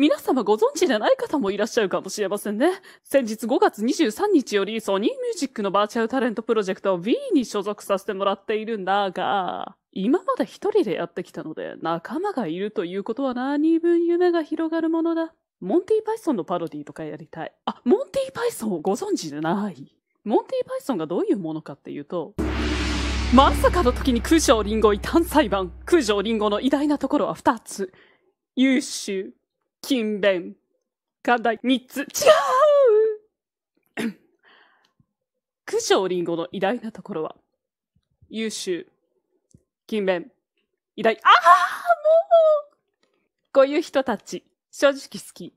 皆様ご存知じゃない方もいらっしゃるかもしれませんね。先日5月23日よりソニーミュージックのバーチャルタレントプロジェクト V に所属させてもらっているんだが、今まで一人でやってきたので仲間がいるということは何分夢が広がるものだ。モンティーパイソンのパロディとかやりたい。あ、モンティーパイソンをご存知じない。モンティーパイソンがどういうものかっていうと、まさかの時に九条りんご異端裁判。九条りんごの偉大なところは二つ。優秀、勤勉、課題3つ。違う九条りんごの偉大なところは、優秀、勤勉、偉大、ああもうこういう人たち、正直好き。